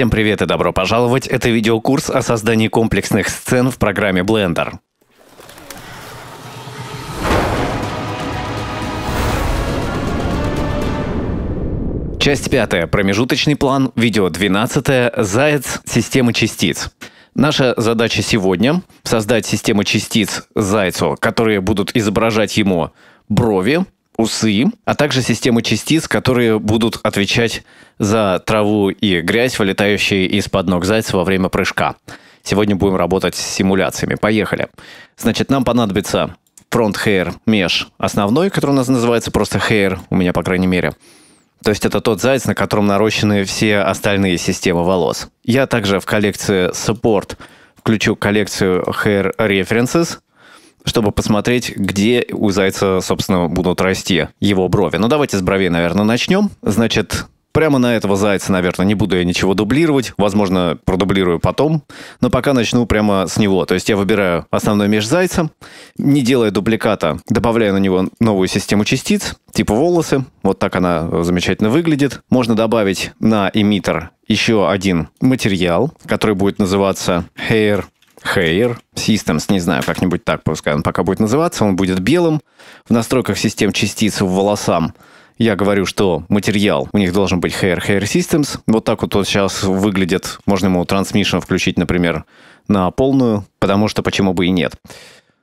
Всем привет и добро пожаловать! Это видеокурс о создании комплексных сцен в программе Blender. Часть пятая. Промежуточный план. Видео 12. Заяц. Системы частиц. Наша задача сегодня — создать систему частиц зайцу, которые будут изображать ему брови, усы, а также системы частиц, которые будут отвечать за траву и грязь, вылетающие из-под ног зайца во время прыжка. Сегодня будем работать с симуляциями. Поехали. Значит, нам понадобится Front Hair Mesh основной, который у нас называется просто Hair, у меня, по крайней мере. То есть это тот заяц, на котором нарощены все остальные системы волос. Я также в коллекции Support включу коллекцию Hair References – чтобы посмотреть, где у зайца, собственно, будут расти его брови. Ну, давайте с бровей, наверное, начнем. Значит, Прямо на этого зайца, наверное, не буду я ничего дублировать. Возможно, продублирую потом. Но пока начну прямо с него. То есть я выбираю основной меж зайца, не делая дубликата, добавляю на него новую систему частиц, типа волосы. Вот так она замечательно выглядит. Можно добавить на эмиттер еще один материал, который будет называться Hair Hair Systems, не знаю, как-нибудь так пускай он пока будет называться, он будет белым. В настройках систем частиц в волосам я говорю, что материал у них должен быть Hair Hair Systems. Вот так вот он сейчас выглядит. Можно ему Transmission включить, например, на полную, потому что почему бы и нет.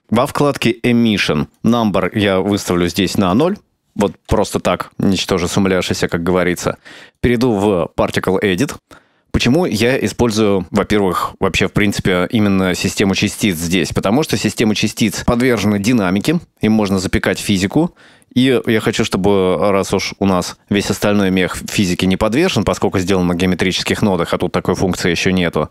Во вкладке Emission Number я выставлю здесь на 0. Вот просто так, ничтоже сумлявшийся, как говорится. Перейду в Particle Edit. Почему я использую, во-первых, вообще, в принципе, именно систему частиц здесь? Потому что система частиц подвержена динамике, им можно запекать физику, и я хочу, чтобы, раз уж у нас весь остальной мех физики не подвержен, поскольку сделан на геометрических нодах, а тут такой функции еще нету,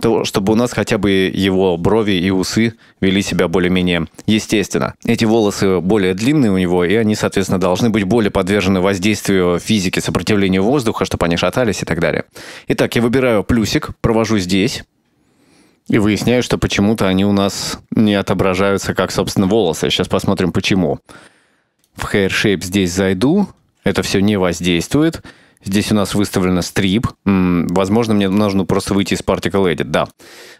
то, чтобы у нас хотя бы его брови и усы вели себя более-менее естественно. Эти волосы более длинные у него, и они, соответственно, должны быть более подвержены воздействию физики, сопротивлению воздуха, чтобы они шатались и так далее. Итак, я выбираю плюсик, провожу здесь. И выясняю, что почему-то они у нас не отображаются как, собственно, волосы. Сейчас посмотрим, почему. В Hair Shape здесь зайду. Это все не воздействует. Здесь у нас выставлено стрип. Возможно, мне нужно просто выйти из Particle Edit, да.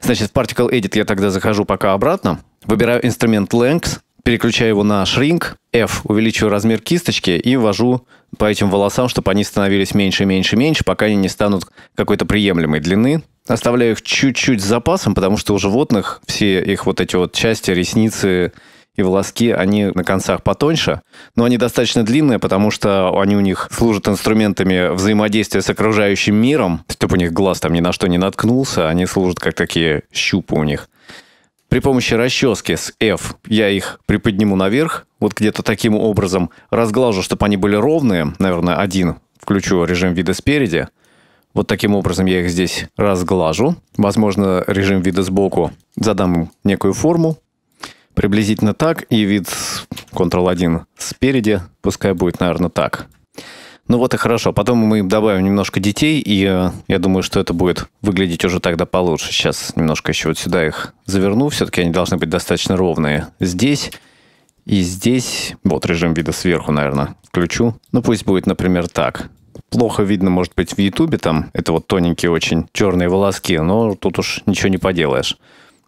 Значит, в Particle Edit я тогда захожу пока обратно, выбираю инструмент Length, переключаю его на Shrink, F, увеличиваю размер кисточки и ввожу по этим волосам, чтобы они становились меньше, меньше, меньше, пока они не станут какой-то приемлемой длины. Оставляю их чуть-чуть с запасом, потому что у животных все их вот эти вот части, ресницы, и волоски, они на концах потоньше, но они достаточно длинные, потому что они у них служат инструментами взаимодействия с окружающим миром, чтобы у них глаз там ни на что не наткнулся, они служат как такие щупы у них. При помощи расчески с F я их приподниму наверх, вот где-то таким образом разглажу, чтобы они были ровные, наверное, один, включу режим вида спереди, вот таким образом я их здесь разглажу. Возможно, режим вида сбоку задам некую форму. Приблизительно так. И вид Ctrl-1 спереди. Пускай будет, наверное, так. Ну вот и хорошо. Потом мы добавим немножко детей, и э, я думаю, что это будет выглядеть уже тогда получше. Сейчас немножко еще вот сюда их заверну. Все-таки они должны быть достаточно ровные. Здесь и здесь. Вот режим вида сверху, наверное, включу. Ну пусть будет, например, так. Плохо видно, может быть, в Ютубе там. Это вот тоненькие очень черные волоски, но тут уж ничего не поделаешь.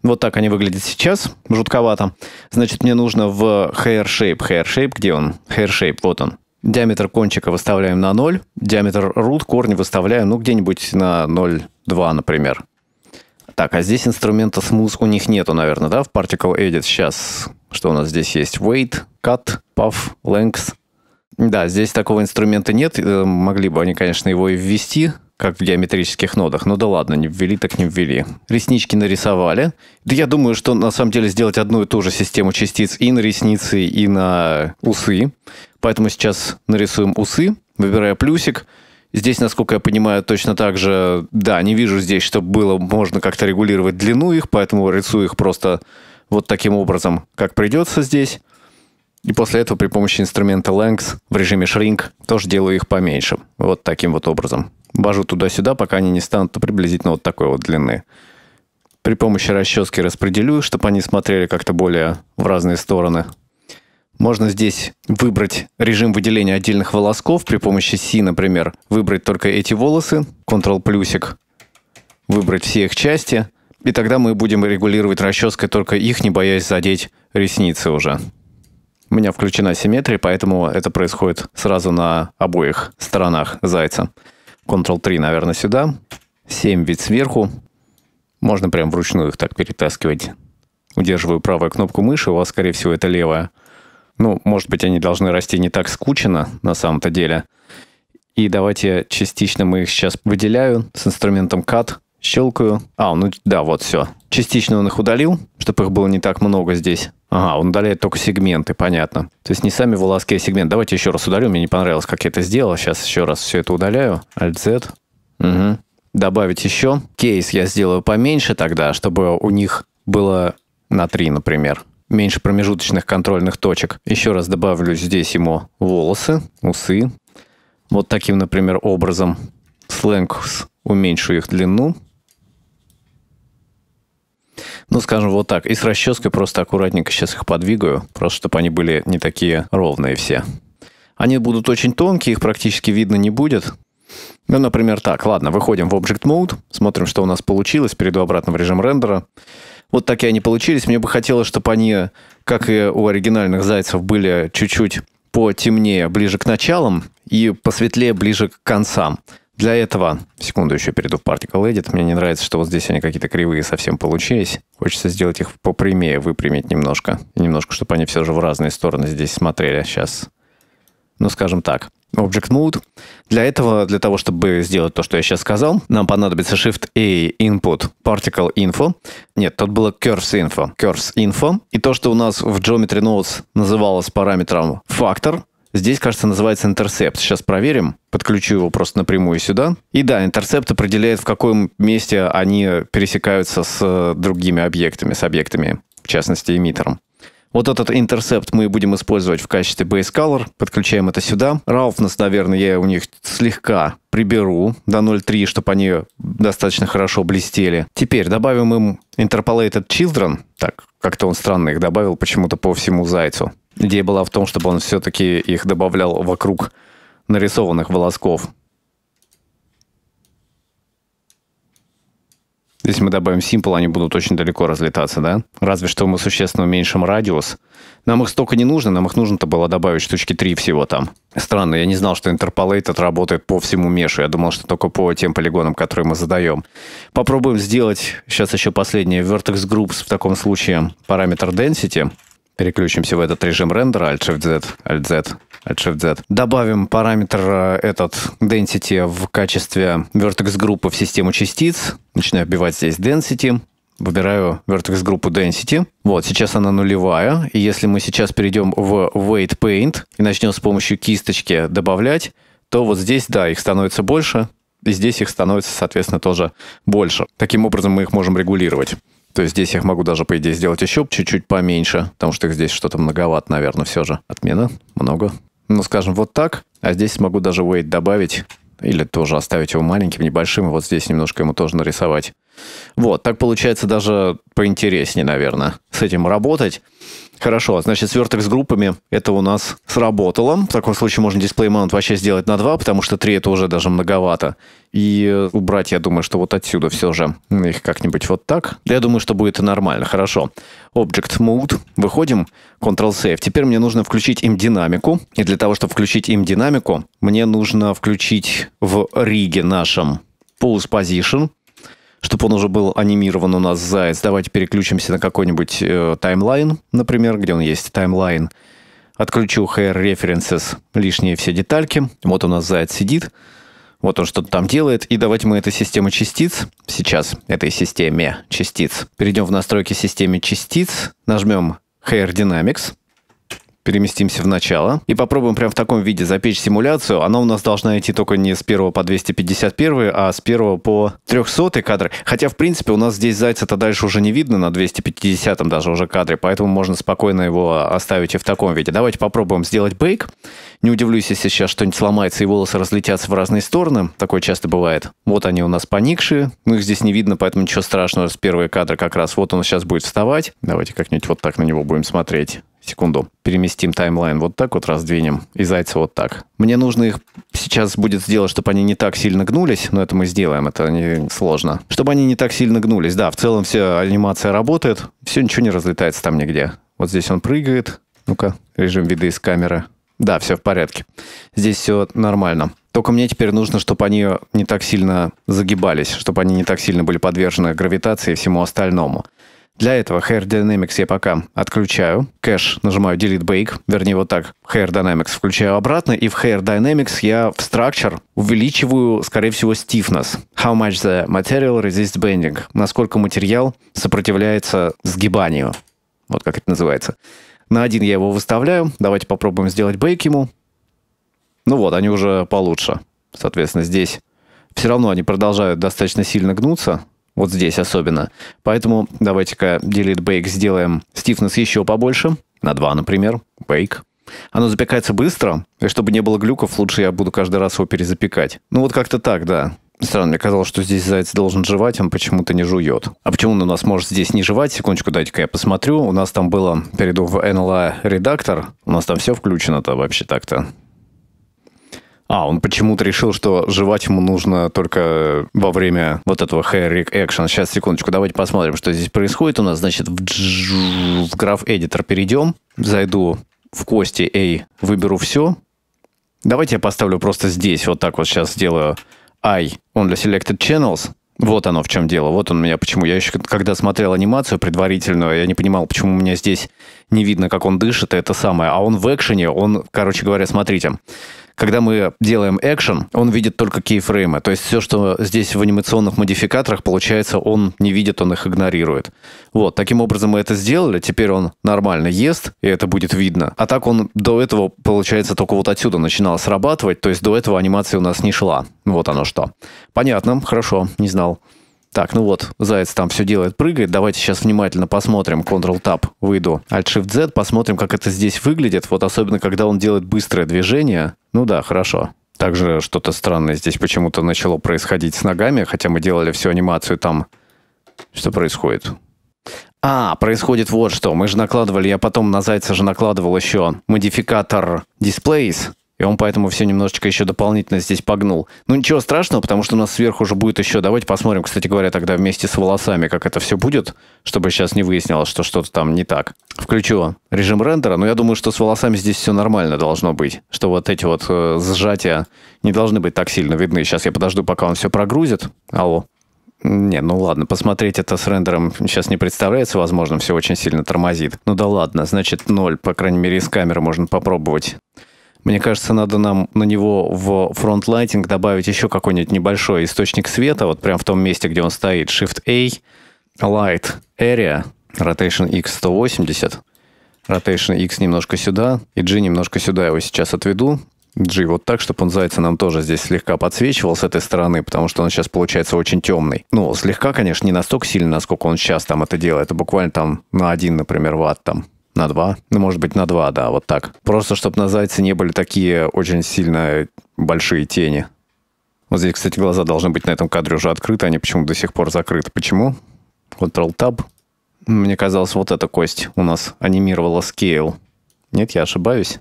Вот так они выглядят сейчас, жутковато. Значит, мне нужно в hair shape, hair shape, где он? Hair shape, вот он. Диаметр кончика выставляем на 0, диаметр root корни выставляем, ну, где-нибудь на 0,2, например. Так, а здесь инструмента smooth у них нету, наверное, да, в Particle Edit сейчас. Что у нас здесь есть? Weight, Cut, Puff, Length. Да, здесь такого инструмента нет. Э, могли бы они, конечно, его и ввести, как в геометрических нодах. Ну да ладно, не ввели, так не ввели. Реснички нарисовали. Да я думаю, что на самом деле сделать одну и ту же систему частиц и на ресницы, и на усы. Поэтому сейчас нарисуем усы, выбирая плюсик. Здесь, насколько я понимаю, точно так же, да, не вижу здесь, чтобы было можно как-то регулировать длину их, поэтому рисую их просто вот таким образом, как придется здесь. И после этого при помощи инструмента Lengths в режиме Shrink тоже делаю их поменьше. Вот таким вот образом. Вожу туда-сюда, пока они не станут приблизительно вот такой вот длины. При помощи расчески распределю чтобы они смотрели как-то более в разные стороны. Можно здесь выбрать режим выделения отдельных волосков при помощи C, например. Выбрать только эти волосы, Ctrl-плюсик, выбрать все их части, и тогда мы будем регулировать расческой только их, не боясь задеть ресницы уже. У меня включена симметрия, поэтому это происходит сразу на обоих сторонах зайца. Ctrl-3, наверное, сюда. 7 вид сверху. Можно прям вручную их так перетаскивать. Удерживаю правую кнопку мыши, у вас, скорее всего, это левая. Ну, может быть, они должны расти не так скучно на самом-то деле. И давайте частично мы их сейчас выделяю с инструментом Cut, щелкаю. А, ну да, вот все. Частично он их удалил, чтобы их было не так много здесь. Ага, он удаляет только сегменты, понятно. То есть не сами волоски, а сегмент. Давайте еще раз удалю, мне не понравилось, как я это сделал. Сейчас еще раз все это удаляю. Alt-Z. Угу. Добавить еще. Кейс я сделаю поменьше тогда, чтобы у них было на 3, например меньше промежуточных контрольных точек. Еще раз добавлю здесь ему волосы, усы. Вот таким, например, образом. Сленг уменьшу их длину. Ну, скажем вот так. И с расческой просто аккуратненько сейчас их подвигаю, просто чтобы они были не такие ровные все. Они будут очень тонкие, их практически видно не будет. Ну, например, так. Ладно, выходим в Object Mode, смотрим, что у нас получилось. Перейду обратно в режим рендера. Вот такие они получились. Мне бы хотелось, чтобы они, как и у оригинальных зайцев, были чуть-чуть потемнее ближе к началам и посветлее ближе к концам. Для этого, секунду еще перейду в Particle Edit, мне не нравится, что вот здесь они какие-то кривые совсем получились. Хочется сделать их попрямее, выпрямить немножко. Немножко, чтобы они все же в разные стороны здесь смотрели сейчас. Ну, скажем так. Object Mode. Для этого, для того, чтобы сделать то, что я сейчас сказал, нам понадобится Shift-A Input Particle Info. Нет, тут было Curves Info. Curves Info. И то, что у нас в Geometry Nodes называлось параметром Factor, Здесь, кажется, называется интерсепт. Сейчас проверим. Подключу его просто напрямую сюда. И да, интерсепт определяет, в каком месте они пересекаются с э, другими объектами, с объектами, в частности, эмиттером. Вот этот интерсепт мы будем использовать в качестве base color. Подключаем это сюда. Roughness, наверное, я у них слегка приберу до 0.3, чтобы они достаточно хорошо блестели. Теперь добавим им interpolated children. Так, как-то он странно их добавил почему-то по всему зайцу. Идея была в том, чтобы он все-таки их добавлял вокруг нарисованных волосков. Если мы добавим Simple, они будут очень далеко разлетаться, да? Разве что мы существенно уменьшим радиус. Нам их столько не нужно, нам их нужно-то было добавить штучки 3 всего там. Странно, я не знал, что Interpolate отработает по всему мешу. Я думал, что только по тем полигонам, которые мы задаем. Попробуем сделать сейчас еще последнее Vertex Groups в таком случае параметр Density. Переключимся в этот режим рендера, Alt-Shift-Z, Alt-Z, Alt-Shift-Z. Добавим параметр э, этот density в качестве vertex группы в систему частиц. Начинаю вбивать здесь density. Выбираю vertex группу density. Вот, сейчас она нулевая. И если мы сейчас перейдем в weight paint и начнем с помощью кисточки добавлять, то вот здесь, да, их становится больше, и здесь их становится, соответственно, тоже больше. Таким образом мы их можем регулировать. То есть здесь я могу даже, по идее, сделать еще чуть-чуть поменьше, потому что их здесь что-то многовато, наверное, все же. Отмена много. Ну, скажем, вот так. А здесь могу даже weight добавить. Или тоже оставить его маленьким, небольшим. И вот здесь немножко ему тоже нарисовать. Вот, так получается даже поинтереснее, наверное, с этим работать. Хорошо, значит, сверток с группами, это у нас сработало. В таком случае можно дисплей mount вообще сделать на два, потому что три это уже даже многовато. И э, убрать, я думаю, что вот отсюда все же их как-нибудь вот так. Я думаю, что будет и нормально. Хорошо. Object Mode. Выходим. Ctrl-Save. Теперь мне нужно включить им динамику. И для того, чтобы включить им динамику, мне нужно включить в риге нашем Pulse Position чтобы он уже был анимирован у нас заяц. Давайте переключимся на какой-нибудь э, таймлайн, например, где он есть таймлайн. Отключу Hair References, лишние все детальки. Вот у нас заяц сидит. Вот он что-то там делает. И давайте мы этой системе частиц, сейчас этой системе частиц, перейдем в настройки системы частиц, нажмем Hair Dynamics – переместимся в начало и попробуем прямо в таком виде запечь симуляцию. Она у нас должна идти только не с 1 по 251, а с 1 по 300 кадр. Хотя, в принципе, у нас здесь зайца-то дальше уже не видно на 250 даже уже кадре, поэтому можно спокойно его оставить и в таком виде. Давайте попробуем сделать бейк. Не удивлюсь, если сейчас что-нибудь сломается и волосы разлетятся в разные стороны. Такое часто бывает. Вот они у нас поникшие. Ну, их здесь не видно, поэтому ничего страшного. С первые кадры как раз вот он сейчас будет вставать. Давайте как-нибудь вот так на него будем смотреть секунду, переместим таймлайн вот так вот раздвинем и зайца вот так. Мне нужно их сейчас будет сделать, чтобы они не так сильно гнулись, но это мы сделаем, это не сложно. Чтобы они не так сильно гнулись, да, в целом вся анимация работает, все ничего не разлетается там нигде. Вот здесь он прыгает, ну-ка, режим вида из камеры. Да, все в порядке. Здесь все нормально. Только мне теперь нужно, чтобы они не так сильно загибались, чтобы они не так сильно были подвержены гравитации и всему остальному. Для этого Hair Dynamics я пока отключаю. Кэш нажимаю Delete Bake, вернее вот так, Hair Dynamics включаю обратно, и в Hair Dynamics я в Structure увеличиваю, скорее всего, stiffness. How much the material resists bending? Насколько материал сопротивляется сгибанию. Вот как это называется. На один я его выставляю. Давайте попробуем сделать бейк ему. Ну вот, они уже получше. Соответственно, здесь все равно они продолжают достаточно сильно гнуться. Вот здесь особенно. Поэтому давайте-ка delete bake сделаем stiffness еще побольше. На 2, например. Bake. Оно запекается быстро, и чтобы не было глюков, лучше я буду каждый раз его перезапекать. Ну вот как-то так, да. Странно, мне казалось, что здесь заяц должен жевать, он почему-то не жует. А почему он у нас может здесь не жевать? Секундочку, дайте-ка я посмотрю. У нас там было, перейду в NLA редактор, у нас там все включено-то вообще так-то. А, он почему-то решил, что жевать ему нужно только во время вот этого hair action. Сейчас, секундочку, давайте посмотрим, что здесь происходит у нас. Значит, в, в граф editor перейдем, зайду в кости A, выберу все. Давайте я поставлю просто здесь, вот так вот сейчас сделаю I, он для selected channels, вот оно в чем дело. Вот он меня почему. Я еще когда смотрел анимацию предварительную, я не понимал, почему у меня здесь не видно, как он дышит, это самое. А он в экшене, он, короче говоря, смотрите когда мы делаем экшен, он видит только кейфреймы. То есть все, что здесь в анимационных модификаторах, получается, он не видит, он их игнорирует. Вот, таким образом мы это сделали, теперь он нормально ест, и это будет видно. А так он до этого, получается, только вот отсюда начинал срабатывать, то есть до этого анимация у нас не шла. Вот оно что. Понятно, хорошо, не знал. Так, ну вот, заяц там все делает, прыгает. Давайте сейчас внимательно посмотрим. Ctrl-Tab, выйду. Alt-Shift-Z, посмотрим, как это здесь выглядит. Вот особенно, когда он делает быстрое движение. Ну да, хорошо. Также что-то странное здесь почему-то начало происходить с ногами, хотя мы делали всю анимацию там. Что происходит? А, происходит вот что. Мы же накладывали, я потом на зайца же накладывал еще модификатор displays, и он поэтому все немножечко еще дополнительно здесь погнул. Ну, ничего страшного, потому что у нас сверху уже будет еще... Давайте посмотрим, кстати говоря, тогда вместе с волосами, как это все будет, чтобы сейчас не выяснилось, что что-то там не так. Включу режим рендера, но ну, я думаю, что с волосами здесь все нормально должно быть, что вот эти вот э, сжатия не должны быть так сильно видны. Сейчас я подожду, пока он все прогрузит. Алло. Не, ну ладно, посмотреть это с рендером сейчас не представляется возможным, все очень сильно тормозит. Ну да ладно, значит ноль, по крайней мере, из камеры можно попробовать. Мне кажется, надо нам на него в фронтлайтинг добавить еще какой-нибудь небольшой источник света, вот прям в том месте, где он стоит. Shift-A, Light, Area, Rotation X 180, Rotation X немножко сюда, и G немножко сюда Я его сейчас отведу. G вот так, чтобы он зайца нам тоже здесь слегка подсвечивал с этой стороны, потому что он сейчас получается очень темный. Ну, слегка, конечно, не настолько сильно, насколько он сейчас там это делает, а буквально там на один, например, ватт там на два? Ну, может быть, на два, да, вот так. Просто, чтобы на зайце не были такие очень сильно большие тени. Вот здесь, кстати, глаза должны быть на этом кадре уже открыты, они почему до сих пор закрыты. Почему? Ctrl-Tab. Мне казалось, вот эта кость у нас анимировала Scale. Нет, я ошибаюсь.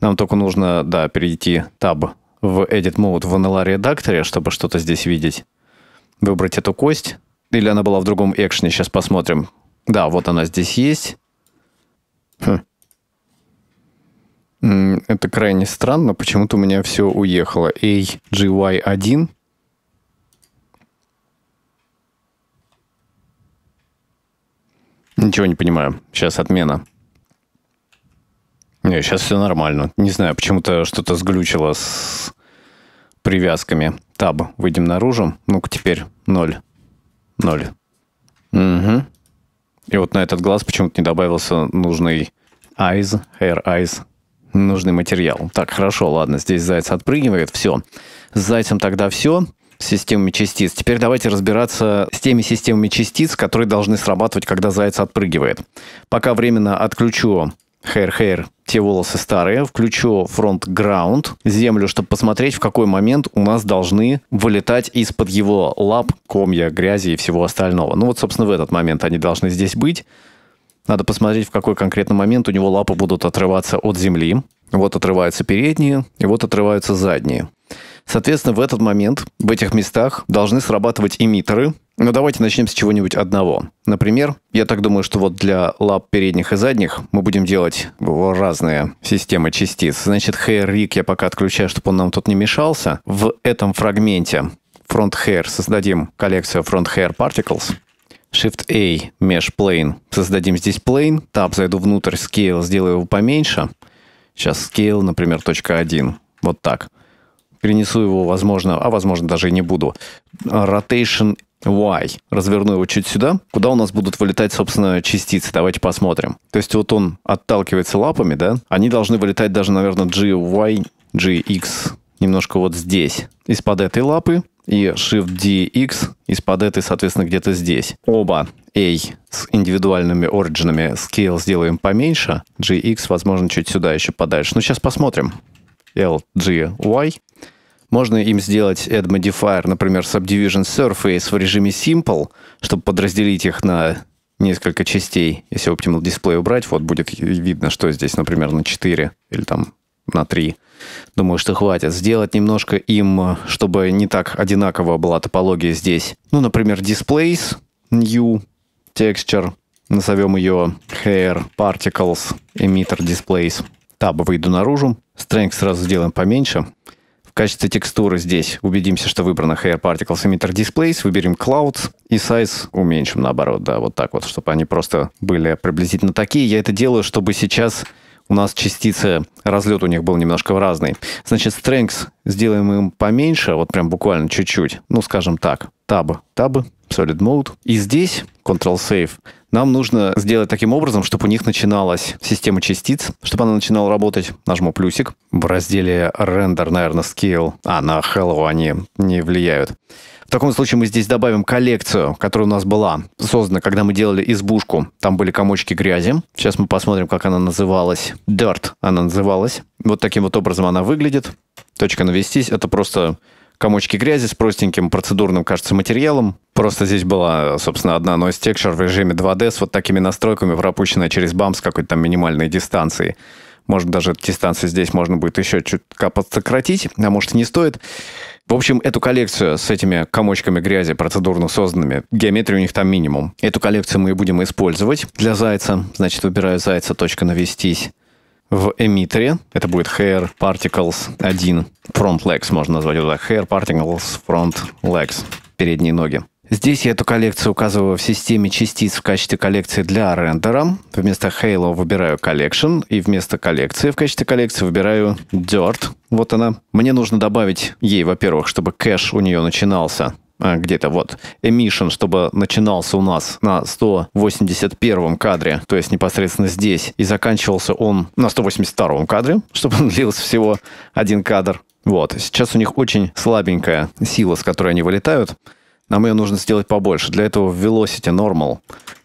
Нам только нужно, да, перейти Tab в Edit Mode в NLR редакторе, чтобы что-то здесь видеть. Выбрать эту кость. Или она была в другом экшене? сейчас посмотрим. Да, вот она здесь есть. Хм. Это крайне странно, почему-то у меня все уехало. AGY1. Ничего не понимаю. Сейчас отмена. Не, сейчас все нормально. Не знаю, почему-то что-то сглючило с привязками. Таб, выйдем наружу. Ну-ка теперь ноль. Ноль. Угу. И вот на этот глаз почему-то не добавился нужный eyes, hair eyes, нужный материал. Так, хорошо, ладно, здесь заяц отпрыгивает, все. С зайцем тогда все с системами частиц. Теперь давайте разбираться с теми системами частиц, которые должны срабатывать, когда заяц отпрыгивает. Пока временно отключу Hair Hair, те волосы старые, включу фронт граунд, землю, чтобы посмотреть, в какой момент у нас должны вылетать из-под его лап комья грязи и всего остального. Ну вот, собственно, в этот момент они должны здесь быть. Надо посмотреть, в какой конкретный момент у него лапы будут отрываться от земли. Вот отрываются передние, и вот отрываются задние. Соответственно, в этот момент, в этих местах должны срабатывать эмиттеры, но давайте начнем с чего-нибудь одного. Например, я так думаю, что вот для лап передних и задних мы будем делать разные системы частиц. Значит, hair rig я пока отключаю, чтобы он нам тут не мешался. В этом фрагменте front hair создадим коллекцию front hair particles. Shift-A, Mesh Plane. Создадим здесь plane. Tab, зайду внутрь, Scale, сделаю его поменьше. Сейчас Scale, например, 1. Вот так перенесу его, возможно, а возможно даже и не буду. Rotation Y. Разверну его чуть сюда, куда у нас будут вылетать, собственно, частицы. Давайте посмотрим. То есть вот он отталкивается лапами, да? Они должны вылетать даже, наверное, GY, GX, немножко вот здесь. Из-под этой лапы и Shift DX из-под этой, соответственно, где-то здесь. Оба A с индивидуальными оригинами scale сделаем поменьше. GX, возможно, чуть сюда еще подальше. Но ну, сейчас посмотрим. LGY. Можно им сделать add modifier, например, subdivision surface в режиме simple, чтобы подразделить их на несколько частей. Если Optimal Display убрать, вот будет видно, что здесь, например, на 4 или там на 3. Думаю, что хватит. Сделать немножко им, чтобы не так одинаково была топология здесь. Ну, например, displays, new, texture, назовем ее hair, particles, emitter displays. Таб выйду наружу. Strength сразу сделаем поменьше. В качестве текстуры здесь убедимся, что выбрано Hair Particles Emitter Displays, выберем Clouds и Size уменьшим наоборот, да, вот так вот, чтобы они просто были приблизительно такие. Я это делаю, чтобы сейчас у нас частицы, разлет у них был немножко разный. Значит, strengths сделаем им поменьше, вот прям буквально чуть-чуть. Ну, скажем так, tab, tab, solid mode. И здесь Ctrl-Save нам нужно сделать таким образом, чтобы у них начиналась система частиц, чтобы она начинала работать. Нажму плюсик. В разделе Render, наверное, Scale. А, на Hello они не влияют. В таком случае мы здесь добавим коллекцию, которая у нас была создана, когда мы делали избушку. Там были комочки грязи. Сейчас мы посмотрим, как она называлась. Dirt она называлась. Вот таким вот образом она выглядит. Точка навестись. Это просто комочки грязи с простеньким процедурным, кажется, материалом. Просто здесь была, собственно, одна noise texture в режиме 2D с вот такими настройками, пропущенная через бамс какой-то там минимальной дистанцией. Может, даже дистанцию здесь можно будет еще чуть чутка подсократить, а может, не стоит. В общем, эту коллекцию с этими комочками грязи, процедурно созданными, геометрия у них там минимум. Эту коллекцию мы и будем использовать для зайца. Значит, выбираю зайца, точка навестись в эмиттере. Это будет Hair Particles 1 Front Legs, можно назвать его так. Hair Particles Front Legs. Передние ноги. Здесь я эту коллекцию указываю в системе частиц в качестве коллекции для рендера. Вместо Halo выбираю Collection, и вместо коллекции в качестве коллекции выбираю Dirt. Вот она. Мне нужно добавить ей, во-первых, чтобы кэш у нее начинался а, где-то вот emission, чтобы начинался у нас на 181 кадре, то есть непосредственно здесь, и заканчивался он на 182 кадре, чтобы он длился всего один кадр. Вот, сейчас у них очень слабенькая сила, с которой они вылетают. Нам ее нужно сделать побольше. Для этого в Velocity Normal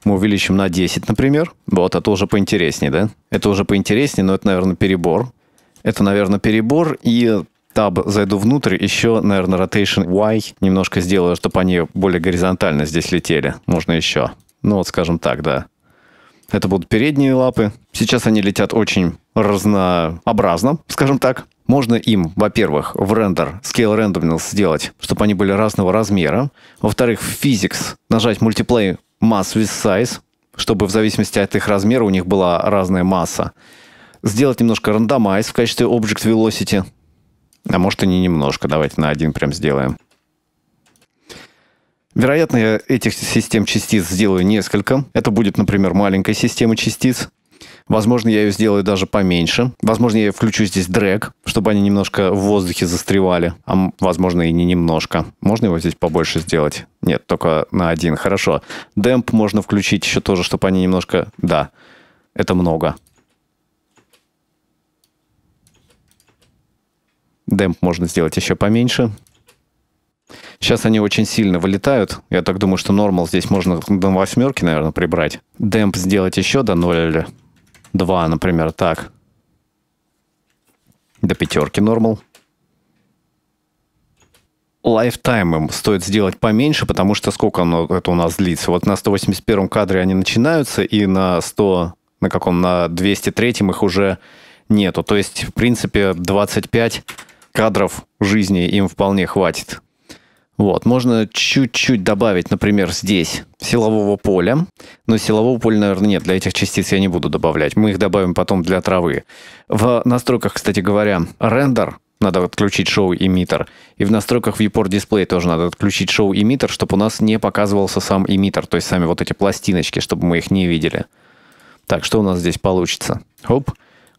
мы увеличим на 10, например. Вот, это уже поинтереснее, да? Это уже поинтереснее, но это, наверное, перебор. Это, наверное, перебор, и Tab зайду внутрь, еще, наверное, Rotation Y немножко сделаю, чтобы они более горизонтально здесь летели. Можно еще. Ну вот, скажем так, да. Это будут передние лапы. Сейчас они летят очень разнообразно, скажем так. Можно им, во-первых, в рендер Scale Randomness сделать, чтобы они были разного размера. Во-вторых, в Physics нажать Multiply Mass with Size, чтобы в зависимости от их размера у них была разная масса. Сделать немножко рандомайз в качестве Object Velocity, а может и не немножко. Давайте на один прям сделаем. Вероятно, я этих систем частиц сделаю несколько. Это будет, например, маленькая система частиц. Возможно, я ее сделаю даже поменьше. Возможно, я включу здесь дрэг, чтобы они немножко в воздухе застревали. А возможно, и не немножко. Можно его здесь побольше сделать? Нет, только на один. Хорошо. Демп можно включить еще тоже, чтобы они немножко... Да, это много. Демп можно сделать еще поменьше. Сейчас они очень сильно вылетают. Я так думаю, что нормал здесь можно до восьмерки, наверное, прибрать. Демп сделать еще до 0,2, например, так. До пятерки нормал. Лайфтайм им стоит сделать поменьше, потому что сколько оно, это у нас длится? Вот на 181 кадре они начинаются, и на 100, на каком, на 203 их уже нету. То есть, в принципе, 25 кадров жизни им вполне хватит. Вот, можно чуть-чуть добавить, например, здесь силового поля, но силового поля, наверное, нет, для этих частиц я не буду добавлять, мы их добавим потом для травы. В настройках, кстати говоря, рендер надо отключить шоу-эмиттер. И в настройках в ePort дисплей тоже надо отключить шоу-эмиттер, чтобы у нас не показывался сам эмиттер, то есть сами вот эти пластиночки, чтобы мы их не видели. Так, что у нас здесь получится? Оп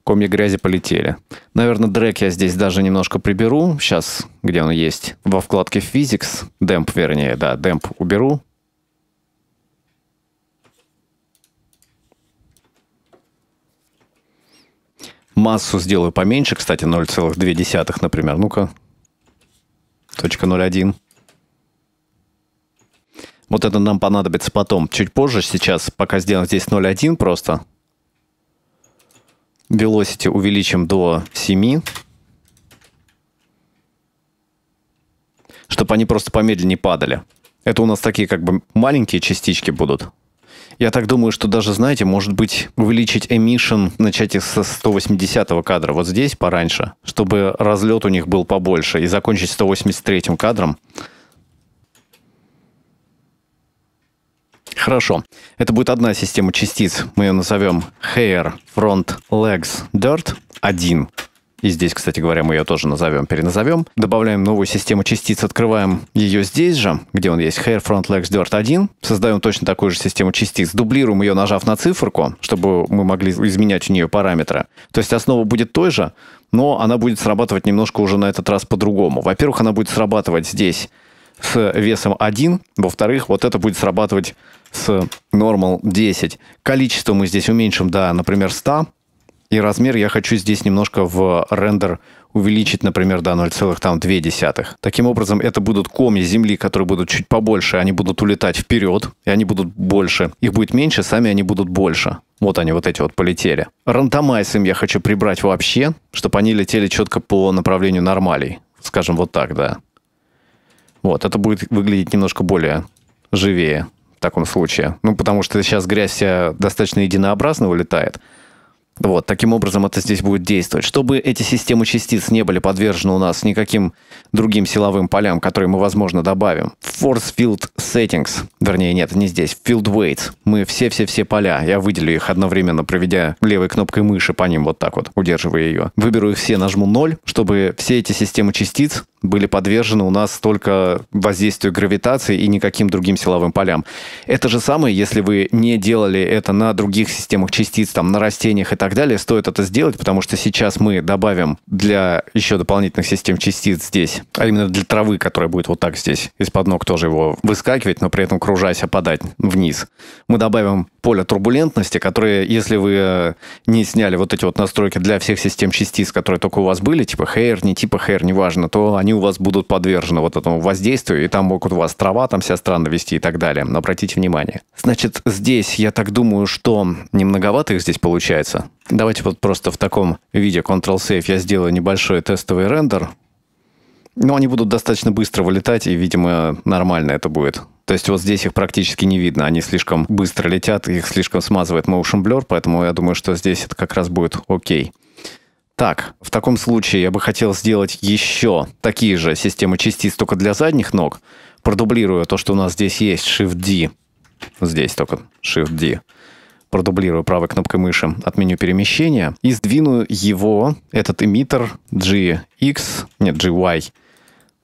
комья грязи полетели. Наверное, дрек я здесь даже немножко приберу. Сейчас, где он есть? Во вкладке Physics. Демп, вернее, да, демп уберу. Массу сделаю поменьше, кстати, 0,2, например. Ну-ка. Точка 0,1. Вот это нам понадобится потом, чуть позже. Сейчас пока сделаем здесь 0,1 просто velocity увеличим до 7, чтобы они просто помедленнее падали. Это у нас такие как бы маленькие частички будут. Я так думаю, что даже, знаете, может быть, увеличить emission, начать их со 180 кадра вот здесь пораньше, чтобы разлет у них был побольше, и закончить 183 кадром. Хорошо. Это будет одна система частиц. Мы ее назовем Hair Front Legs Dirt 1. И здесь, кстати говоря, мы ее тоже назовем, переназовем. Добавляем новую систему частиц, открываем ее здесь же, где он есть, Hair Front Legs Dirt 1. Создаем точно такую же систему частиц, дублируем ее, нажав на циферку, чтобы мы могли изменять у нее параметры. То есть основа будет той же, но она будет срабатывать немножко уже на этот раз по-другому. Во-первых, она будет срабатывать здесь с весом 1, во-вторых, вот это будет срабатывать с normal 10. Количество мы здесь уменьшим до, например, 100, и размер я хочу здесь немножко в рендер увеличить, например, до 0,2. Таким образом, это будут коми земли, которые будут чуть побольше, они будут улетать вперед, и они будут больше. Их будет меньше, сами они будут больше. Вот они, вот эти вот полетели. Рандомайз им я хочу прибрать вообще, чтобы они летели четко по направлению нормалей. Скажем, вот так, да. Вот, это будет выглядеть немножко более живее в таком случае. Ну, потому что сейчас грязь вся достаточно единообразно вылетает. Вот, таким образом это здесь будет действовать. Чтобы эти системы частиц не были подвержены у нас никаким другим силовым полям, которые мы, возможно, добавим. Force Field Settings, вернее, нет, не здесь, Field Weights. Мы все-все-все поля, я выделю их одновременно, проведя левой кнопкой мыши по ним вот так вот, удерживая ее. Выберу их все, нажму 0, чтобы все эти системы частиц были подвержены у нас только воздействию гравитации и никаким другим силовым полям. Это же самое, если вы не делали это на других системах частиц, там, на растениях и так далее, стоит это сделать, потому что сейчас мы добавим для еще дополнительных систем частиц здесь, а именно для травы, которая будет вот так здесь, из-под ног тоже его выскакивать, но при этом кружась опадать вниз. Мы добавим поле турбулентности, которое, если вы э, не сняли вот эти вот настройки для всех систем частиц, которые только у вас были, типа хейр, не типа хейр, неважно, то они они у вас будут подвержены вот этому воздействию, и там могут у вас трава там себя странно вести и так далее. Но обратите внимание. Значит, здесь, я так думаю, что не их здесь получается. Давайте вот просто в таком виде Ctrl-Save я сделаю небольшой тестовый рендер. Но они будут достаточно быстро вылетать, и, видимо, нормально это будет. То есть вот здесь их практически не видно, они слишком быстро летят, их слишком смазывает motion blur, поэтому я думаю, что здесь это как раз будет окей. Okay. Так, в таком случае я бы хотел сделать еще такие же системы частиц, только для задних ног. Продублируя то, что у нас здесь есть, Shift-D. Здесь только Shift-D. Продублирую правой кнопкой мыши, отменю перемещение и сдвину его, этот эмиттер GX, нет, GY,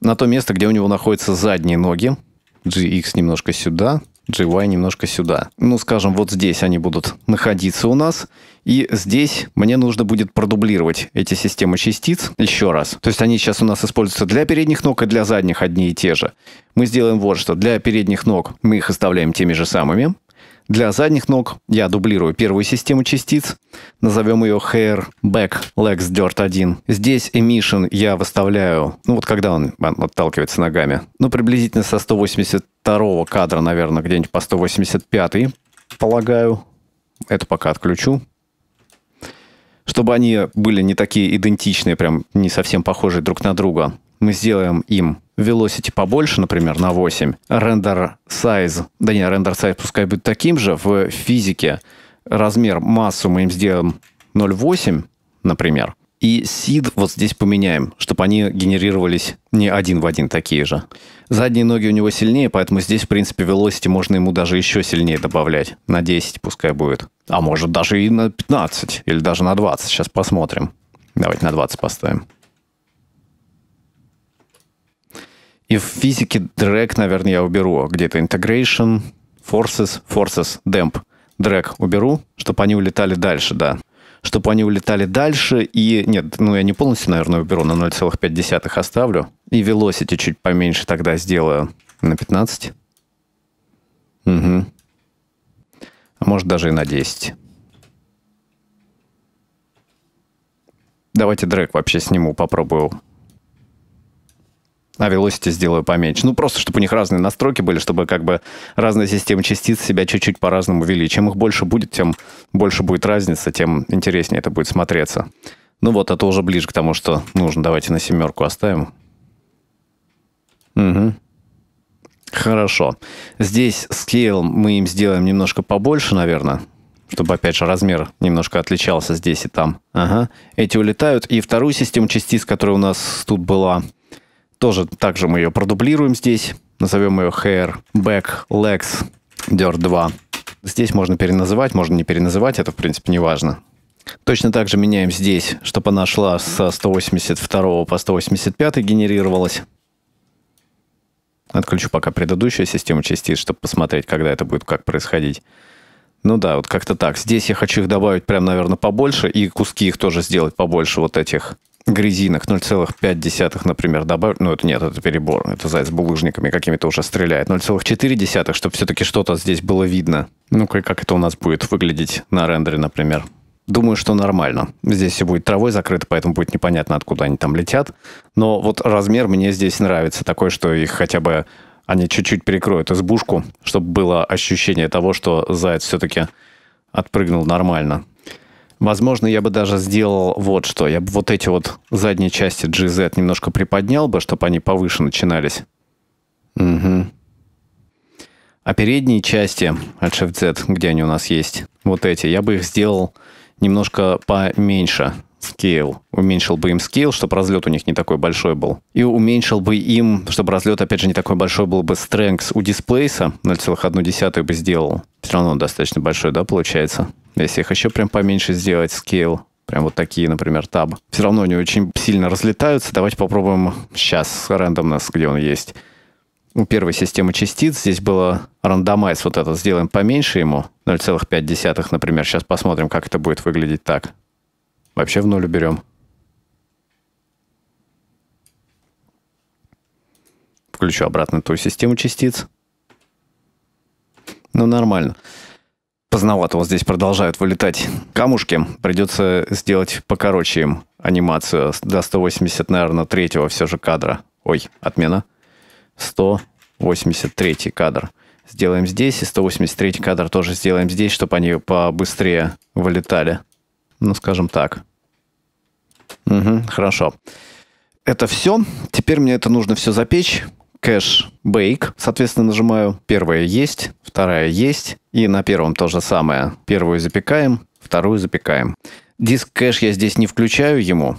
на то место, где у него находятся задние ноги. GX немножко сюда, GY немножко сюда. Ну, скажем, вот здесь они будут находиться у нас. И здесь мне нужно будет продублировать эти системы частиц еще раз. То есть они сейчас у нас используются для передних ног и для задних одни и те же. Мы сделаем вот что. Для передних ног мы их оставляем теми же самыми. Для задних ног я дублирую первую систему частиц, назовем ее Hair Back Legs Dirt 1. Здесь Emission я выставляю, ну вот когда он, отталкивается ногами, ну приблизительно со 182 кадра, наверное, где-нибудь по 185, полагаю. Это пока отключу чтобы они были не такие идентичные, прям не совсем похожие друг на друга, мы сделаем им velocity побольше, например, на 8, render size, да не, render size пускай будет таким же, в физике размер массу мы им сделаем 0,8, например, и seed вот здесь поменяем, чтобы они генерировались не один в один такие же. Задние ноги у него сильнее, поэтому здесь, в принципе, velocity можно ему даже еще сильнее добавлять. На 10 пускай будет. А может даже и на 15, или даже на 20. Сейчас посмотрим. Давайте на 20 поставим. И в физике дрэк, наверное, я уберу где-то integration, forces, forces, damp. дрэк уберу, чтобы они улетали дальше, да. Чтобы они улетали дальше и... Нет, ну я не полностью, наверное, уберу, на 0,5 оставлю. И velocity чуть поменьше тогда сделаю на 15. Угу. А может даже и на 10. Давайте дрэк вообще сниму, попробую а Velocity сделаю поменьше. Ну, просто, чтобы у них разные настройки были, чтобы как бы разные системы частиц себя чуть-чуть по-разному вели. Чем их больше будет, тем больше будет разница, тем интереснее это будет смотреться. Ну вот, это уже ближе к тому, что нужно. Давайте на семерку оставим. Угу. Хорошо. Здесь scale мы им сделаем немножко побольше, наверное чтобы, опять же, размер немножко отличался здесь и там. Ага. Эти улетают. И вторую систему частиц, которая у нас тут была, тоже также мы ее продублируем здесь. Назовем ее Hair Back Legs Dirt 2. Здесь можно переназывать, можно не переназывать, это в принципе не важно. Точно так же меняем здесь, чтобы она шла со 182 по 185 генерировалась. Отключу пока предыдущую систему частиц, чтобы посмотреть, когда это будет как происходить. Ну да, вот как-то так. Здесь я хочу их добавить прям, наверное, побольше, и куски их тоже сделать побольше вот этих грязинок 0,5, например, добавить, ну это нет, это перебор, это заяц с булыжниками какими-то уже стреляет, 0,4, чтобы все-таки что-то здесь было видно. Ну-ка, как это у нас будет выглядеть на рендере, например. Думаю, что нормально. Здесь все будет травой закрыто, поэтому будет непонятно, откуда они там летят. Но вот размер мне здесь нравится, такой, что их хотя бы они чуть-чуть перекроют избушку, чтобы было ощущение того, что заяц все-таки отпрыгнул нормально. Возможно, я бы даже сделал вот что. Я бы вот эти вот задние части GZ немножко приподнял бы, чтобы они повыше начинались. Угу. А передние части от Shift Z, где они у нас есть, вот эти, я бы их сделал немножко поменьше скейл. Уменьшил бы им скейл, чтобы разлет у них не такой большой был. И уменьшил бы им, чтобы разлет, опять же, не такой большой был бы strength у дисплейса. 0,1 бы сделал. Все равно достаточно большой, да, получается? Если их еще прям поменьше сделать, скейл. Прям вот такие, например, табы, Все равно они очень сильно разлетаются. Давайте попробуем сейчас рандомность, где он есть. У первой системы частиц здесь было рандомайз вот это. Сделаем поменьше ему. 0,5, например. Сейчас посмотрим, как это будет выглядеть так. Вообще в ноль берем. Включу обратно ту систему частиц. Ну, нормально. Поздновато вот здесь продолжают вылетать камушки. Придется сделать покороче им анимацию до 180, наверное, третьего все же кадра. Ой, отмена. 183 кадр сделаем здесь, и 183 кадр тоже сделаем здесь, чтобы они побыстрее вылетали. Ну, скажем так. Угу, хорошо. Это все. Теперь мне это нужно все запечь. Кэш бейк. Соответственно, нажимаю первая есть, вторая есть. И на первом то же самое. Первую запекаем, вторую запекаем. Диск кэш я здесь не включаю ему.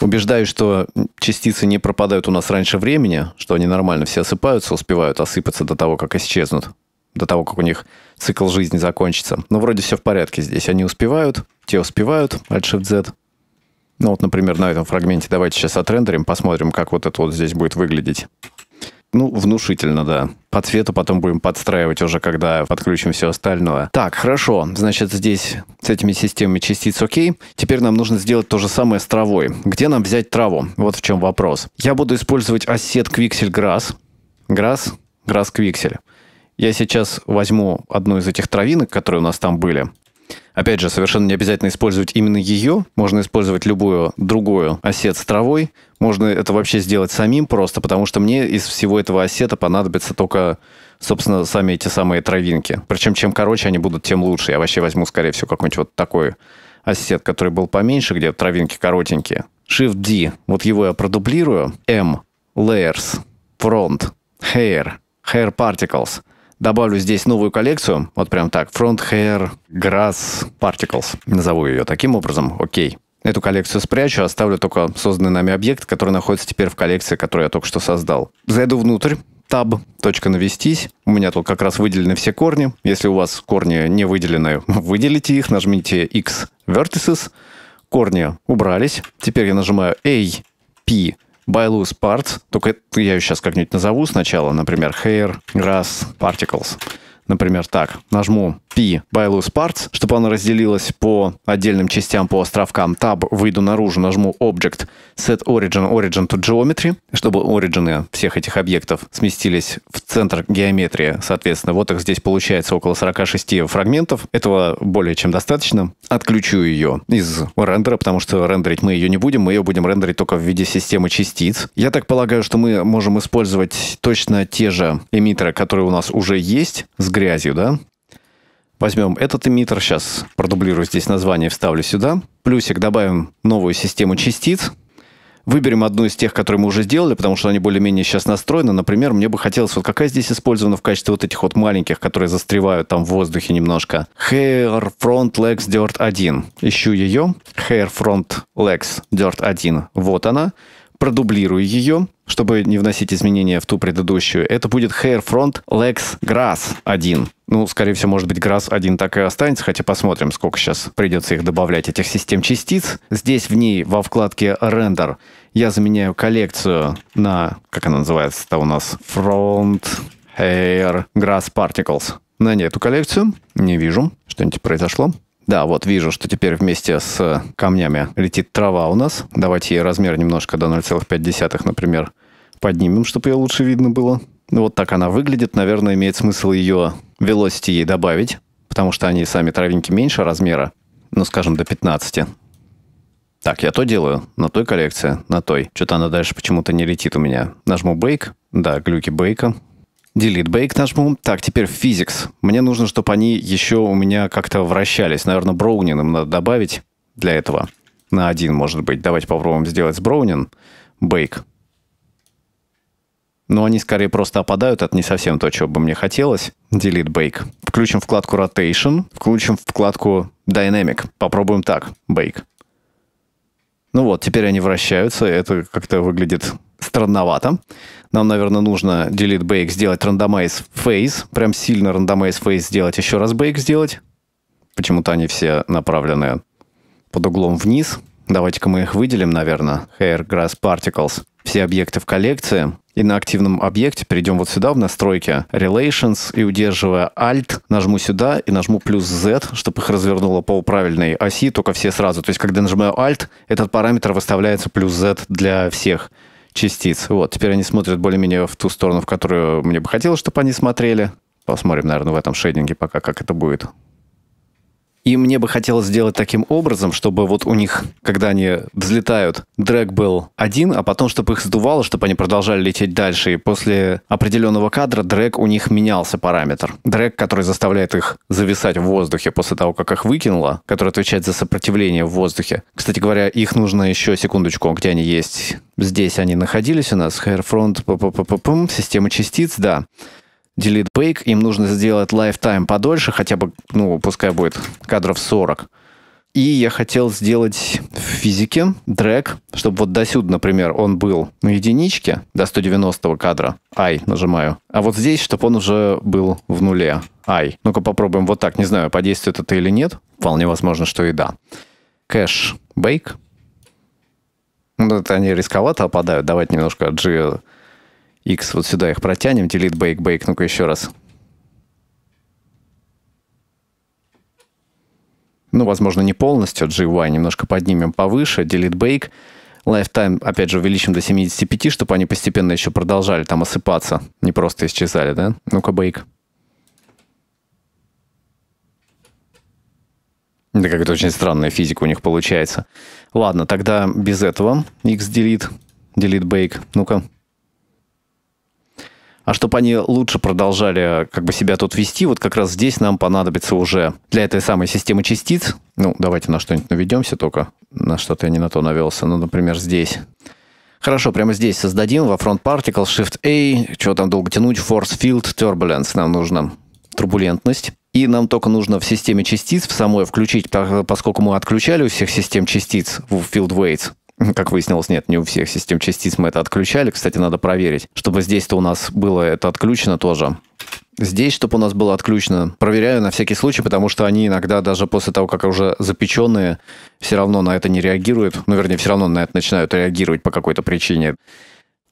Убеждаюсь, что частицы не пропадают у нас раньше времени, что они нормально все осыпаются, успевают осыпаться до того, как исчезнут, до того, как у них цикл жизни закончится. Но вроде все в порядке здесь. Они успевают, те успевают, Alt-Shift-Z. Ну вот, например, на этом фрагменте давайте сейчас отрендерим, посмотрим, как вот это вот здесь будет выглядеть. Ну, внушительно, да. По цвету потом будем подстраивать уже, когда подключим все остальное. Так, хорошо. Значит, здесь с этими системами частиц окей. Теперь нам нужно сделать то же самое с травой. Где нам взять траву? Вот в чем вопрос. Я буду использовать ассет Quixel Grass. Grass? Grass Quixel. Я сейчас возьму одну из этих травинок, которые у нас там были. Опять же, совершенно не обязательно использовать именно ее. Можно использовать любую другую осет с травой. Можно это вообще сделать самим просто, потому что мне из всего этого осета понадобится только, собственно, сами эти самые травинки. Причем чем короче они будут, тем лучше. Я вообще возьму, скорее всего, какой-нибудь вот такой осет, который был поменьше, где травинки коротенькие. Shift-D. Вот его я продублирую. M. Layers. Front. Hair. Hair Particles добавлю здесь новую коллекцию, вот прям так, Front Hair Grass Particles, назову ее таким образом, окей. Эту коллекцию спрячу, оставлю только созданный нами объект, который находится теперь в коллекции, которую я только что создал. Зайду внутрь, tab, точка навестись. У меня тут как раз выделены все корни. Если у вас корни не выделены, выделите их, нажмите X vertices. Корни убрались. Теперь я нажимаю A, P, Байлуз Parts, только это я ее сейчас как-нибудь назову сначала, например, Hair, Grass, Particles например, так, нажму P by loose parts, чтобы она разделилась по отдельным частям, по островкам. Tab, выйду наружу, нажму Object, Set Origin, Origin to Geometry, чтобы оригины всех этих объектов сместились в центр геометрии, соответственно. Вот их здесь получается около 46 фрагментов. Этого более чем достаточно. Отключу ее из рендера, потому что рендерить мы ее не будем, мы ее будем рендерить только в виде системы частиц. Я так полагаю, что мы можем использовать точно те же эмиттеры, которые у нас уже есть, с грязью, да? Возьмем этот эмиттер, сейчас продублирую здесь название, вставлю сюда. Плюсик, добавим новую систему частиц. Выберем одну из тех, которые мы уже сделали, потому что они более-менее сейчас настроены. Например, мне бы хотелось, вот какая здесь использована в качестве вот этих вот маленьких, которые застревают там в воздухе немножко. Hair Front Legs Dirt 1. Ищу ее. Hair Front Legs Dirt 1. Вот она продублирую ее, чтобы не вносить изменения в ту предыдущую. Это будет Hair Front Lex Grass 1. Ну, скорее всего, может быть, Grass 1 так и останется, хотя посмотрим, сколько сейчас придется их добавлять, этих систем частиц. Здесь в ней, во вкладке Render, я заменяю коллекцию на, как она называется-то у нас, Front Hair Grass Particles. На не эту коллекцию не вижу, что-нибудь произошло. Да, вот вижу, что теперь вместе с э, камнями летит трава у нас. Давайте ей размер немножко до 0,5, например, поднимем, чтобы ее лучше видно было. вот так она выглядит. Наверное, имеет смысл ее velocity ей добавить, потому что они сами травинки меньше размера, ну, скажем, до 15. Так, я то делаю, на той коллекции, на той. Что-то она дальше почему-то не летит у меня. Нажму бейк, да, глюки бейка, Delete Bake нажму. Так, теперь Physics. Мне нужно, чтобы они еще у меня как-то вращались. Наверное, Броунин им надо добавить для этого. На один, может быть. Давайте попробуем сделать с Броунин. Bake. Но они скорее просто опадают. Это не совсем то, чего бы мне хотелось. Delete Bake. Включим вкладку Rotation. Включим вкладку Dynamic. Попробуем так. Bake. Ну вот, теперь они вращаются. Это как-то выглядит странновато. Нам, наверное, нужно delete bake сделать randomize phase, прям сильно randomize phase сделать, еще раз bake сделать. Почему-то они все направлены под углом вниз. Давайте-ка мы их выделим, наверное. Hair, Grass, Particles. Все объекты в коллекции. И на активном объекте перейдем вот сюда в настройки Relations и удерживая Alt нажму сюда и нажму плюс Z, чтобы их развернуло по правильной оси, только все сразу. То есть когда нажимаю Alt, этот параметр выставляется плюс Z для всех частиц. Вот, теперь они смотрят более-менее в ту сторону, в которую мне бы хотелось, чтобы они смотрели. Посмотрим, наверное, в этом шейдинге пока, как это будет. И мне бы хотелось сделать таким образом, чтобы вот у них, когда они взлетают, дрэк был один, а потом, чтобы их сдувало, чтобы они продолжали лететь дальше. И после определенного кадра дрэк у них менялся параметр. Дрэк, который заставляет их зависать в воздухе после того, как их выкинуло, который отвечает за сопротивление в воздухе. Кстати говоря, их нужно еще секундочку, где они есть. Здесь они находились у нас. Hairfront, система частиц, да. Delete Bake, им нужно сделать lifetime подольше, хотя бы, ну, пускай будет кадров 40. И я хотел сделать в физике дрек, чтобы вот досюда, например, он был на единичке до 190 кадра. Ай, нажимаю. А вот здесь, чтобы он уже был в нуле. Ай. Ну-ка попробуем вот так. Не знаю, подействует это или нет. Вполне возможно, что и да. Кэш бейк. Ну, это они рисковато опадают. Давайте немножко G X вот сюда их протянем. Delete bake, bake. Ну-ка еще раз. Ну, возможно, не полностью. GY немножко поднимем повыше. Delete bake. Lifetime, опять же, увеличим до 75, чтобы они постепенно еще продолжали там осыпаться. Не просто исчезали, да? Ну-ка, bake. Да как это очень странная физика у них получается. Ладно, тогда без этого. X delete, delete bake. Ну-ка. А чтобы они лучше продолжали как бы себя тут вести, вот как раз здесь нам понадобится уже для этой самой системы частиц. Ну, давайте на что-нибудь наведемся только. На что-то я не на то навелся. Ну, например, здесь. Хорошо, прямо здесь создадим во front particle, shift A, чего там долго тянуть, force field, turbulence нам нужно, турбулентность. И нам только нужно в системе частиц в самой включить, поскольку мы отключали у всех систем частиц в field weights, Как выяснилось, нет, не у всех систем частиц мы это отключали. Кстати, надо проверить, чтобы здесь-то у нас было это отключено тоже. Здесь, чтобы у нас было отключено, проверяю на всякий случай, потому что они иногда даже после того, как уже запеченные, все равно на это не реагируют. Ну, вернее, все равно на это начинают реагировать по какой-то причине.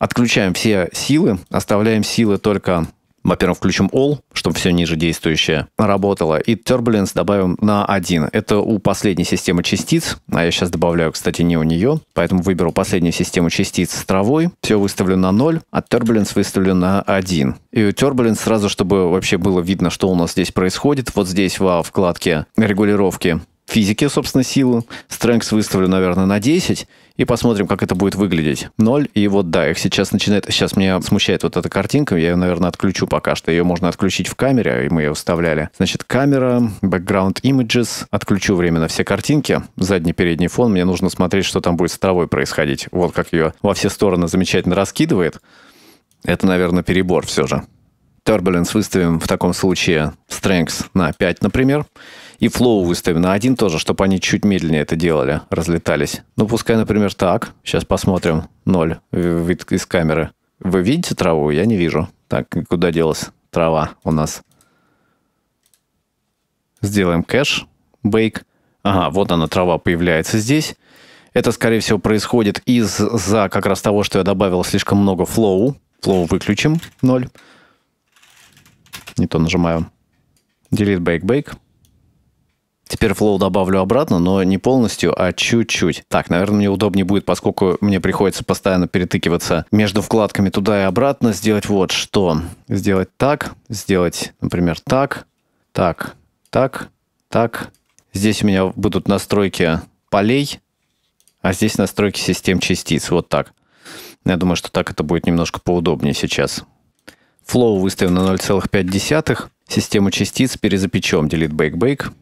Отключаем все силы, оставляем силы только во-первых, включим all, чтобы все ниже действующее работало, и turbulence добавим на 1. Это у последней системы частиц, а я сейчас добавляю, кстати, не у нее, поэтому выберу последнюю систему частиц с травой, все выставлю на 0, а turbulence выставлю на 1. И turbulence сразу, чтобы вообще было видно, что у нас здесь происходит, вот здесь во вкладке регулировки физике, собственно, силы. Strength выставлю, наверное, на 10 и посмотрим, как это будет выглядеть. Ноль и вот да, их сейчас начинает... Сейчас меня смущает вот эта картинка, я ее, наверное, отключу пока что. Ее можно отключить в камере, и мы ее вставляли. Значит, камера, background images, отключу временно все картинки, задний, передний фон, мне нужно смотреть, что там будет с травой происходить. Вот как ее во все стороны замечательно раскидывает. Это, наверное, перебор все же. Turbulence выставим в таком случае strengths на 5, например. Например и флоу выставим на один тоже, чтобы они чуть медленнее это делали, разлетались. Ну, пускай, например, так. Сейчас посмотрим. Ноль. Э, вид из камеры. Вы видите траву? Я не вижу. Так, куда делась трава у нас? Сделаем кэш, бейк. Ага, вот она, трава появляется здесь. Это, скорее всего, происходит из-за как раз того, что я добавил слишком много флоу. Флоу выключим, Ноль. Не то нажимаю. Delete bake bake. Теперь флоу добавлю обратно, но не полностью, а чуть-чуть. Так, наверное, мне удобнее будет, поскольку мне приходится постоянно перетыкиваться между вкладками туда и обратно, сделать вот что. Сделать так, сделать, например, так, так, так, так. Здесь у меня будут настройки полей, а здесь настройки систем частиц, вот так. Я думаю, что так это будет немножко поудобнее сейчас. Флоу выставим на 0,5. Систему частиц перезапечем. Delete Bake Bake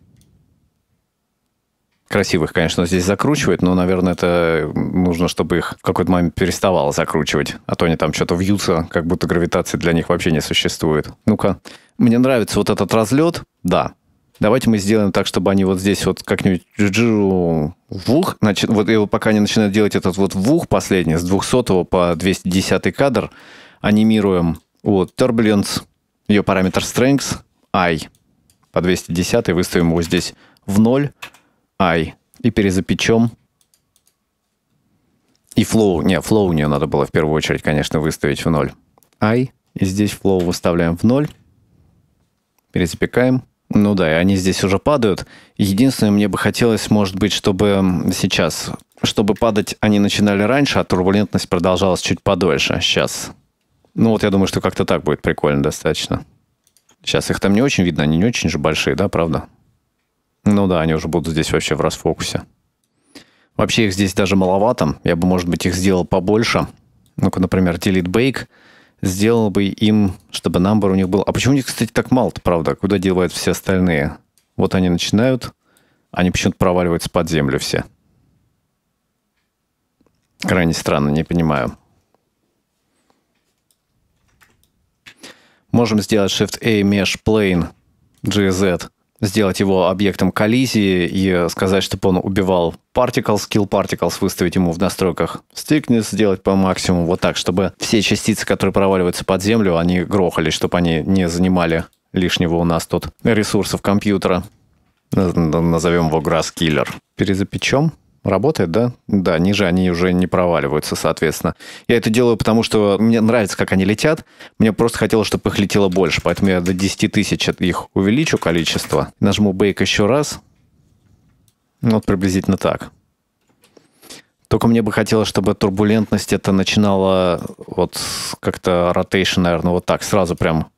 красивых, конечно, здесь закручивает, но, наверное, это нужно, чтобы их в какой-то момент переставало закручивать, а то они там что-то вьются, как будто гравитации для них вообще не существует. Ну-ка, мне нравится вот этот разлет, да. Давайте мы сделаем так, чтобы они вот здесь вот как-нибудь в вух, значит, вот его пока они начинают делать этот вот в вух последний, с 200 по 210 кадр, анимируем вот turbulence, ее параметр strength, i, по 210 выставим его здесь в ноль i и перезапечем. И flow, не, flow у нее надо было в первую очередь, конечно, выставить в ноль. i, и здесь flow выставляем в ноль, перезапекаем. Ну да, и они здесь уже падают. Единственное, мне бы хотелось, может быть, чтобы сейчас, чтобы падать они начинали раньше, а турбулентность продолжалась чуть подольше сейчас. Ну вот я думаю, что как-то так будет прикольно достаточно. Сейчас их там не очень видно, они не очень же большие, да, правда? Ну да, они уже будут здесь вообще в расфокусе. Вообще их здесь даже маловато. Я бы, может быть, их сделал побольше. Ну-ка, например, delete bake. Сделал бы им, чтобы number у них был... А почему у них, кстати, так мало-то, правда? Куда делают все остальные? Вот они начинают, они почему-то проваливаются под землю все. Крайне странно, не понимаю. Можем сделать Shift-A Mesh Plane GZ сделать его объектом коллизии и сказать, чтобы он убивал particles, kill particles, выставить ему в настройках stickness, сделать по максимуму, вот так, чтобы все частицы, которые проваливаются под землю, они грохали, чтобы они не занимали лишнего у нас тут ресурсов компьютера. Назовем его Grass Killer. Перезапечем. Работает, да? Да, ниже они уже не проваливаются, соответственно. Я это делаю, потому что мне нравится, как они летят. Мне просто хотелось, чтобы их летело больше. Поэтому я до 10 тысяч их увеличу количество. Нажму бейк еще раз. Ну, вот приблизительно так. Только мне бы хотелось, чтобы турбулентность это начинала вот как-то ротейшн, наверное, вот так. Сразу прям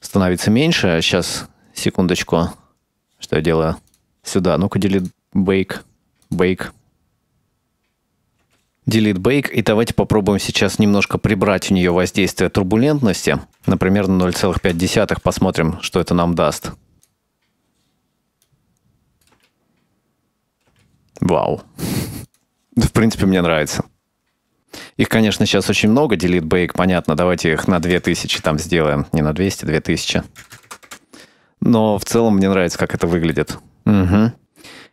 становиться меньше. Сейчас, а секундочку, что я делаю. Сюда. Ну-ка, делит бейк. Бейк, Delete Bake, и давайте попробуем сейчас немножко прибрать у нее воздействие турбулентности, например, на 0,5, посмотрим, что это нам даст. Вау. В принципе, мне нравится. Их, конечно, сейчас очень много, Delete Bake, понятно, давайте их на 2000 там сделаем, не на 200, 2000. Но в целом мне нравится, как это выглядит. Угу.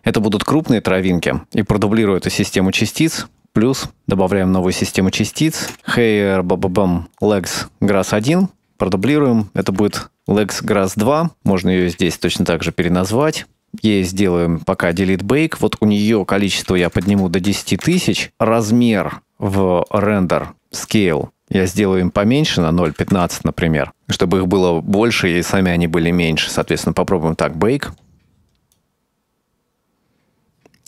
Это будут крупные травинки. И продублирую эту систему частиц. Плюс добавляем новую систему частиц. Hair, bababam, legs, grass 1. Продублируем. Это будет legs, grass 2. Можно ее здесь точно так же переназвать. Ей сделаем пока delete bake. Вот у нее количество я подниму до 10 тысяч. Размер в render scale я сделаю им поменьше на 0.15, например, чтобы их было больше и сами они были меньше. Соответственно, попробуем так. Bake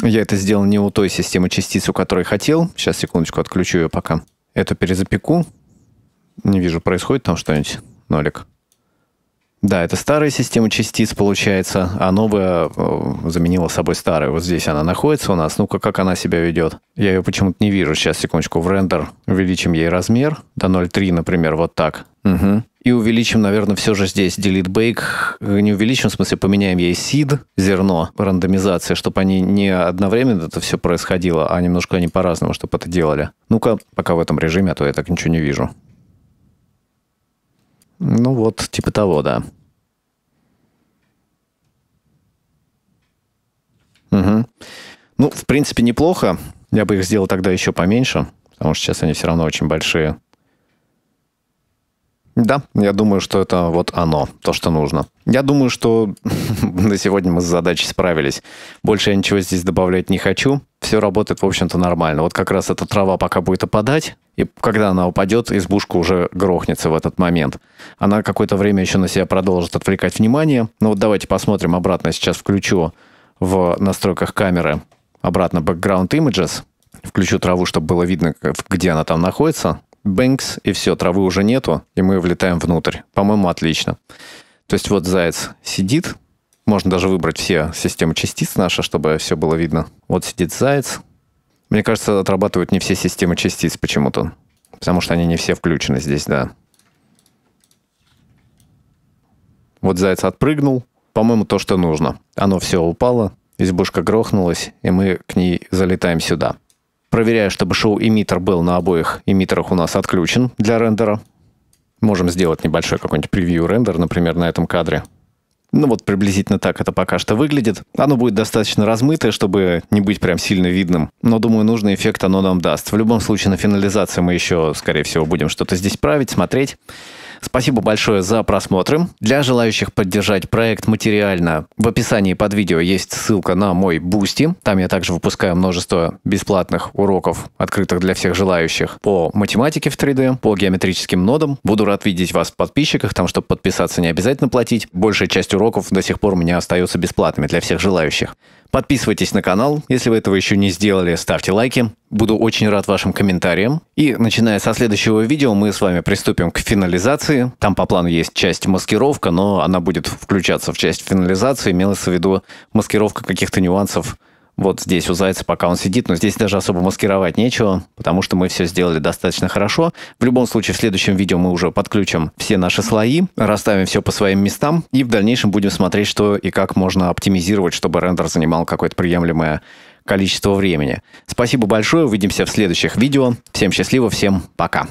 я это сделал не у той системы частиц, у которой хотел. Сейчас, секундочку, отключу ее пока. Это перезапеку. Не вижу, происходит там что-нибудь? Нолик. Да, это старая система частиц получается, а новая э, заменила собой старую. Вот здесь она находится у нас. Ну-ка, как она себя ведет? Я ее почему-то не вижу. Сейчас, секундочку, в рендер увеличим ей размер до 0,3, например, вот так. Угу. И увеличим, наверное, все же здесь delete bake. Э, не увеличим, в смысле поменяем ей seed, зерно рандомизация, чтобы они не одновременно это все происходило, а немножко они по-разному, чтобы это делали. Ну-ка, пока в этом режиме, а то я так ничего не вижу. Ну вот, типа того, да. Угу. Ну, в принципе, неплохо. Я бы их сделал тогда еще поменьше, потому что сейчас они все равно очень большие. Да, я думаю, что это вот оно, то, что нужно. Я думаю, что на сегодня мы с задачей справились. Больше я ничего здесь добавлять не хочу. Все работает, в общем-то, нормально. Вот как раз эта трава пока будет опадать, и когда она упадет, избушка уже грохнется в этот момент. Она какое-то время еще на себя продолжит отвлекать внимание. Ну вот давайте посмотрим обратно. сейчас включу в настройках камеры обратно background images. Включу траву, чтобы было видно, где она там находится бэнкс, и все, травы уже нету, и мы влетаем внутрь. По-моему, отлично. То есть вот заяц сидит, можно даже выбрать все системы частиц наши, чтобы все было видно. Вот сидит заяц. Мне кажется, отрабатывают не все системы частиц почему-то. Потому что они не все включены здесь, да. Вот заяц отпрыгнул. По-моему, то, что нужно. Оно все упало, избушка грохнулась, и мы к ней залетаем сюда. Проверяю, чтобы шоу-эмиттер был на обоих эмиттерах у нас отключен для рендера. Можем сделать небольшой какой-нибудь превью-рендер, например, на этом кадре. Ну вот приблизительно так это пока что выглядит. Оно будет достаточно размытое, чтобы не быть прям сильно видным. Но думаю, нужный эффект оно нам даст. В любом случае на финализации мы еще, скорее всего, будем что-то здесь править, смотреть. Спасибо большое за просмотр. Для желающих поддержать проект материально, в описании под видео есть ссылка на мой Бусти. Там я также выпускаю множество бесплатных уроков, открытых для всех желающих, по математике в 3D, по геометрическим нодам. Буду рад видеть вас в подписчиках, там, чтобы подписаться, не обязательно платить. Большая часть уроков до сих пор у меня остается бесплатными для всех желающих. Подписывайтесь на канал, если вы этого еще не сделали, ставьте лайки. Буду очень рад вашим комментариям. И начиная со следующего видео мы с вами приступим к финализации. Там по плану есть часть маскировка, но она будет включаться в часть финализации. Имелось в виду маскировка каких-то нюансов вот здесь у зайца, пока он сидит, но здесь даже особо маскировать нечего, потому что мы все сделали достаточно хорошо. В любом случае, в следующем видео мы уже подключим все наши слои, расставим все по своим местам и в дальнейшем будем смотреть, что и как можно оптимизировать, чтобы рендер занимал какое-то приемлемое количество времени. Спасибо большое, увидимся в следующих видео. Всем счастливо, всем пока.